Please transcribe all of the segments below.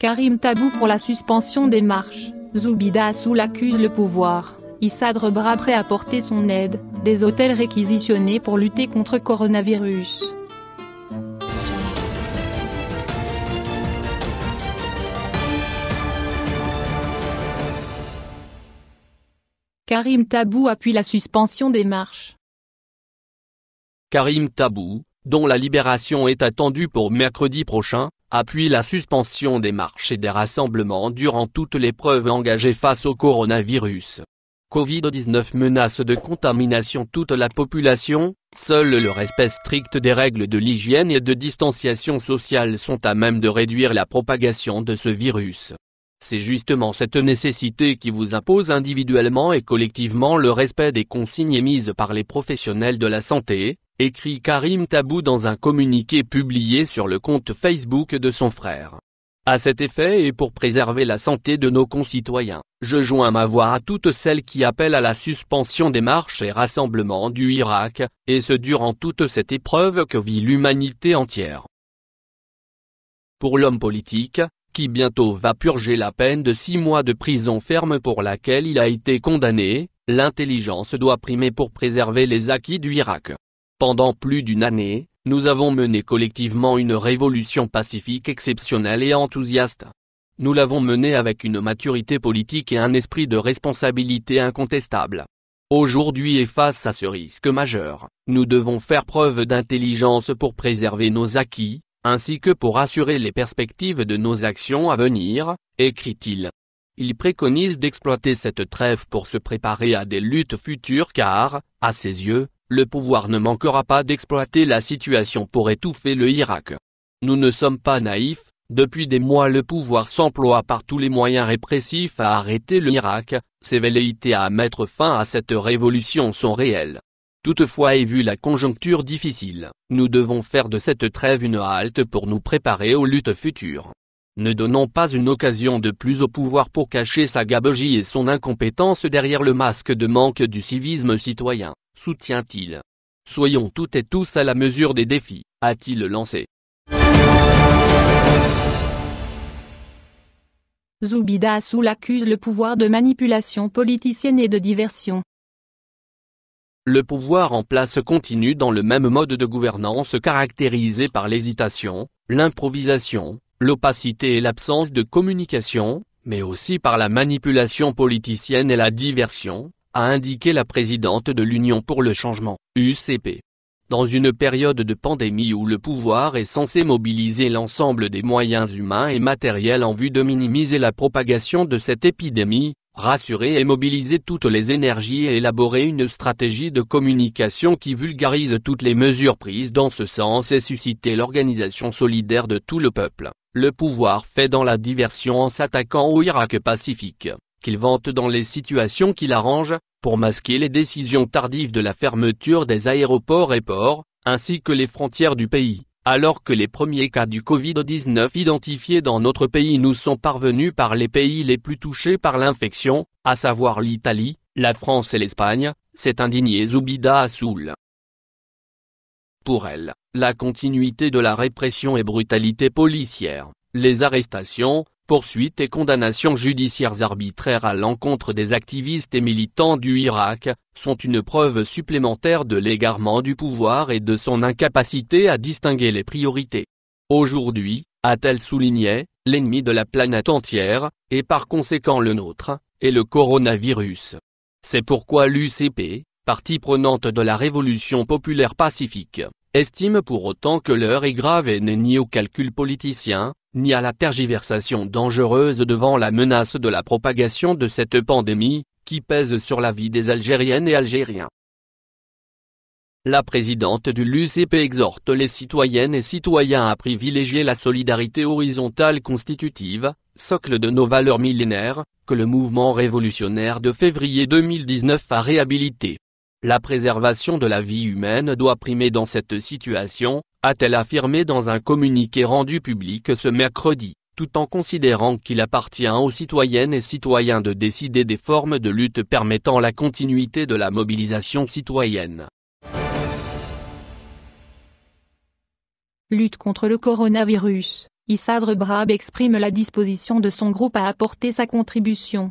Karim Tabou pour la suspension des marches, Zoubida Assoul accuse le pouvoir, Isadre Rebra prêt à porter son aide, des hôtels réquisitionnés pour lutter contre coronavirus. Karim Tabou appuie la suspension des marches. Karim Tabou, dont la libération est attendue pour mercredi prochain, appuie la suspension des marches et des rassemblements durant toute l'épreuve engagée face au coronavirus. Covid-19 menace de contamination toute la population, seul le respect strict des règles de l'hygiène et de distanciation sociale sont à même de réduire la propagation de ce virus. C'est justement cette nécessité qui vous impose individuellement et collectivement le respect des consignes émises par les professionnels de la santé, écrit Karim Tabou dans un communiqué publié sur le compte Facebook de son frère. À cet effet et pour préserver la santé de nos concitoyens, je joins ma voix à toutes celles qui appellent à la suspension des marches et rassemblements du Irak, et ce durant toute cette épreuve que vit l'humanité entière. Pour l'homme politique, qui bientôt va purger la peine de six mois de prison ferme pour laquelle il a été condamné, l'intelligence doit primer pour préserver les acquis du Irak. Pendant plus d'une année, nous avons mené collectivement une révolution pacifique exceptionnelle et enthousiaste. Nous l'avons menée avec une maturité politique et un esprit de responsabilité incontestable. Aujourd'hui et face à ce risque majeur, nous devons faire preuve d'intelligence pour préserver nos acquis, ainsi que pour assurer les perspectives de nos actions à venir, écrit-il. Il préconise d'exploiter cette trêve pour se préparer à des luttes futures car, à ses yeux, le pouvoir ne manquera pas d'exploiter la situation pour étouffer le Irak. Nous ne sommes pas naïfs, depuis des mois le pouvoir s'emploie par tous les moyens répressifs à arrêter le Irak, ses velléités à mettre fin à cette révolution sont réelles. Toutefois et vu la conjoncture difficile, nous devons faire de cette trêve une halte pour nous préparer aux luttes futures. Ne donnons pas une occasion de plus au pouvoir pour cacher sa gabegie et son incompétence derrière le masque de manque du civisme citoyen, soutient-il. Soyons toutes et tous à la mesure des défis, a-t-il lancé. Zoubida Soul accuse le pouvoir de manipulation politicienne et de diversion. Le pouvoir en place continue dans le même mode de gouvernance caractérisé par l'hésitation, l'improvisation, l'opacité et l'absence de communication, mais aussi par la manipulation politicienne et la diversion, a indiqué la présidente de l'Union pour le changement, UCP. Dans une période de pandémie où le pouvoir est censé mobiliser l'ensemble des moyens humains et matériels en vue de minimiser la propagation de cette épidémie, rassurer et mobiliser toutes les énergies et élaborer une stratégie de communication qui vulgarise toutes les mesures prises dans ce sens et susciter l'organisation solidaire de tout le peuple. Le pouvoir fait dans la diversion en s'attaquant au Irak pacifique, qu'il vante dans les situations qu'il arrange, pour masquer les décisions tardives de la fermeture des aéroports et ports, ainsi que les frontières du pays alors que les premiers cas du Covid-19 identifiés dans notre pays nous sont parvenus par les pays les plus touchés par l'infection, à savoir l'Italie, la France et l'Espagne, s'est indigné Zoubida Assoul. Pour elle, la continuité de la répression et brutalité policière, les arrestations, poursuites et condamnations judiciaires arbitraires à l'encontre des activistes et militants du Irak, sont une preuve supplémentaire de l'égarement du pouvoir et de son incapacité à distinguer les priorités. Aujourd'hui, a-t-elle souligné, l'ennemi de la planète entière, et par conséquent le nôtre, est le coronavirus. C'est pourquoi l'UCP, partie prenante de la révolution populaire pacifique, estime pour autant que l'heure est grave et n'est ni au calcul politicien, ni à la tergiversation dangereuse devant la menace de la propagation de cette pandémie, qui pèse sur la vie des Algériennes et Algériens. La présidente du LUCP exhorte les citoyennes et citoyens à privilégier la solidarité horizontale constitutive, socle de nos valeurs millénaires, que le mouvement révolutionnaire de février 2019 a réhabilité. La préservation de la vie humaine doit primer dans cette situation, a-t-elle affirmé dans un communiqué rendu public ce mercredi, tout en considérant qu'il appartient aux citoyennes et citoyens de décider des formes de lutte permettant la continuité de la mobilisation citoyenne. Lutte contre le coronavirus, Issadre Brab exprime la disposition de son groupe à apporter sa contribution.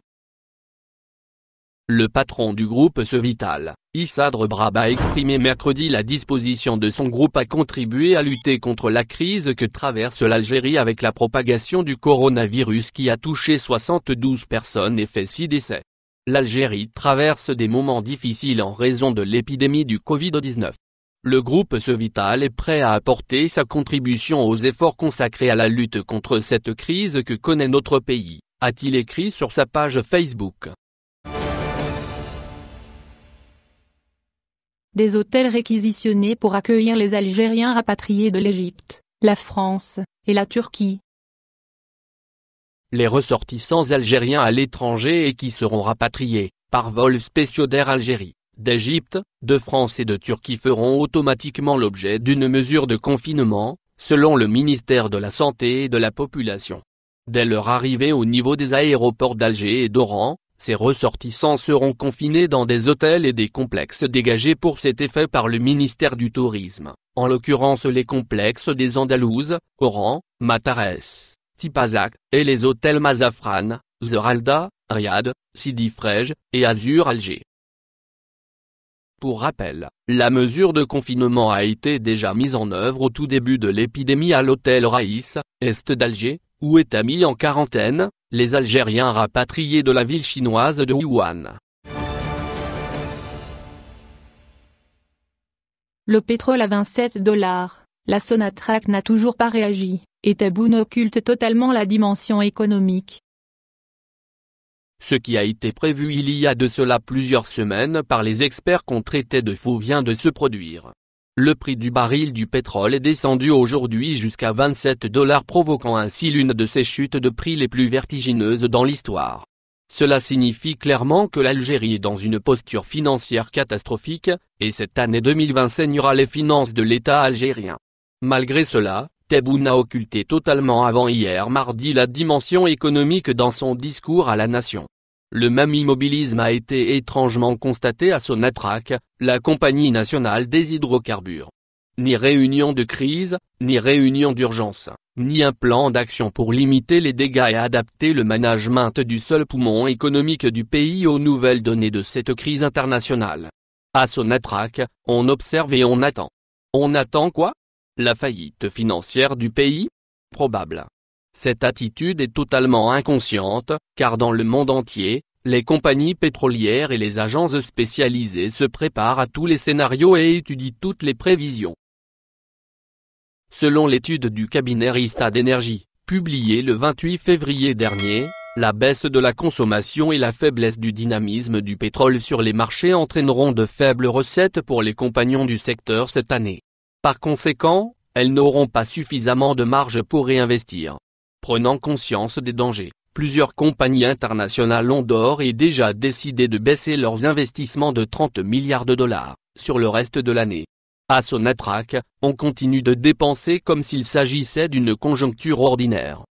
Le patron du groupe se Vital, Issadre Brab a exprimé mercredi la disposition de son groupe à contribuer à lutter contre la crise que traverse l'Algérie avec la propagation du coronavirus qui a touché 72 personnes et fait 6 décès. L'Algérie traverse des moments difficiles en raison de l'épidémie du Covid-19. Le groupe vital est prêt à apporter sa contribution aux efforts consacrés à la lutte contre cette crise que connaît notre pays, a-t-il écrit sur sa page Facebook. des hôtels réquisitionnés pour accueillir les Algériens rapatriés de l'Égypte, la France et la Turquie. Les ressortissants algériens à l'étranger et qui seront rapatriés, par vol spéciaux d'Air Algérie, d'Égypte, de France et de Turquie feront automatiquement l'objet d'une mesure de confinement, selon le ministère de la Santé et de la Population. Dès leur arrivée au niveau des aéroports d'Alger et d'Oran, ces ressortissants seront confinés dans des hôtels et des complexes dégagés pour cet effet par le ministère du Tourisme, en l'occurrence les complexes des Andalouses, Oran, Matarès, Tipazac, et les hôtels Mazafran, Zeralda, Riyad, Sidi Frej et Azur Alger. Pour rappel, la mesure de confinement a été déjà mise en œuvre au tout début de l'épidémie à l'hôtel Raïs, est d'Alger, où est mis en quarantaine, les Algériens rapatriés de la ville chinoise de Wuhan. Le pétrole à 27 dollars, la Sonatrach n'a toujours pas réagi, et Taboun occulte totalement la dimension économique. Ce qui a été prévu il y a de cela plusieurs semaines par les experts qu'on traitait de faux vient de se produire. Le prix du baril du pétrole est descendu aujourd'hui jusqu'à 27 dollars provoquant ainsi l'une de ces chutes de prix les plus vertigineuses dans l'histoire. Cela signifie clairement que l'Algérie est dans une posture financière catastrophique, et cette année 2020 saignera les finances de l'État algérien. Malgré cela, Tebboune a occulté totalement avant hier mardi la dimension économique dans son discours à la nation. Le même immobilisme a été étrangement constaté à Sonatrach, la compagnie nationale des hydrocarbures. Ni réunion de crise, ni réunion d'urgence, ni un plan d'action pour limiter les dégâts et adapter le management du seul poumon économique du pays aux nouvelles données de cette crise internationale. À Sonatrach, on observe et on attend. On attend quoi La faillite financière du pays Probable. Cette attitude est totalement inconsciente, car dans le monde entier, les compagnies pétrolières et les agences spécialisées se préparent à tous les scénarios et étudient toutes les prévisions. Selon l'étude du cabinet Rista d'énergie, publiée le 28 février dernier, la baisse de la consommation et la faiblesse du dynamisme du pétrole sur les marchés entraîneront de faibles recettes pour les compagnons du secteur cette année. Par conséquent, elles n'auront pas suffisamment de marge pour réinvestir. Prenant conscience des dangers, plusieurs compagnies internationales ont d'or et déjà décidé de baisser leurs investissements de 30 milliards de dollars, sur le reste de l'année. À Sonatrach, on continue de dépenser comme s'il s'agissait d'une conjoncture ordinaire.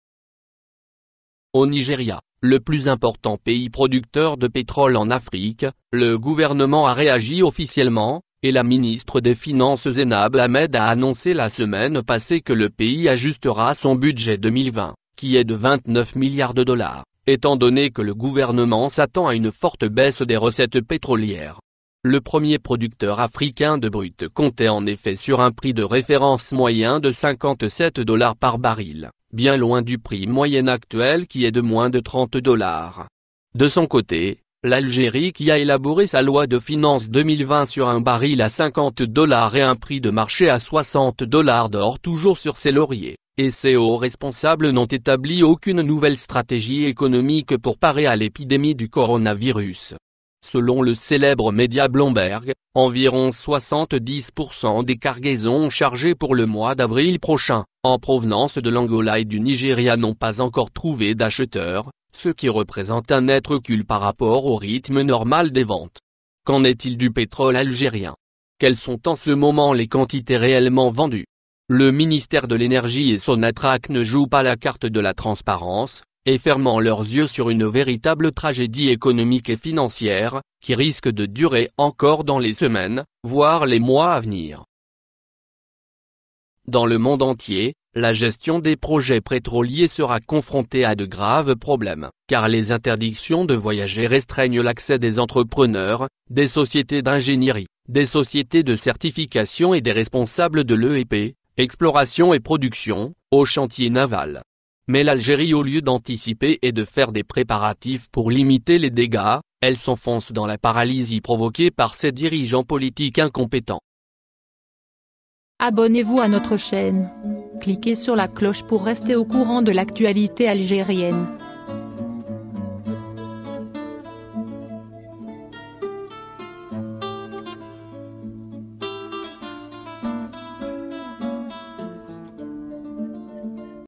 Au Nigeria, le plus important pays producteur de pétrole en Afrique, le gouvernement a réagi officiellement, et la ministre des Finances Zainab Ahmed a annoncé la semaine passée que le pays ajustera son budget 2020 qui est de 29 milliards de dollars, étant donné que le gouvernement s'attend à une forte baisse des recettes pétrolières. Le premier producteur africain de brut comptait en effet sur un prix de référence moyen de 57 dollars par baril, bien loin du prix moyen actuel qui est de moins de 30 dollars. De son côté, L'Algérie qui a élaboré sa loi de finances 2020 sur un baril à 50 dollars et un prix de marché à 60 dollars d'or toujours sur ses lauriers et ses hauts responsables n'ont établi aucune nouvelle stratégie économique pour parer à l'épidémie du coronavirus. Selon le célèbre média Bloomberg, environ 70% des cargaisons chargées pour le mois d'avril prochain, en provenance de l'Angola et du Nigeria n'ont pas encore trouvé d'acheteurs, ce qui représente un être recul par rapport au rythme normal des ventes. Qu'en est-il du pétrole algérien Quelles sont en ce moment les quantités réellement vendues le ministère de l'Énergie et Sonatrach ne jouent pas la carte de la transparence, et fermant leurs yeux sur une véritable tragédie économique et financière, qui risque de durer encore dans les semaines, voire les mois à venir. Dans le monde entier, la gestion des projets pétroliers sera confrontée à de graves problèmes, car les interdictions de voyager restreignent l'accès des entrepreneurs, des sociétés d'ingénierie, des sociétés de certification et des responsables de l'EEP, exploration et production, au chantier naval. Mais l'Algérie au lieu d'anticiper et de faire des préparatifs pour limiter les dégâts, elle s'enfonce dans la paralysie provoquée par ses dirigeants politiques incompétents. Abonnez-vous à notre chaîne. Cliquez sur la cloche pour rester au courant de l'actualité algérienne.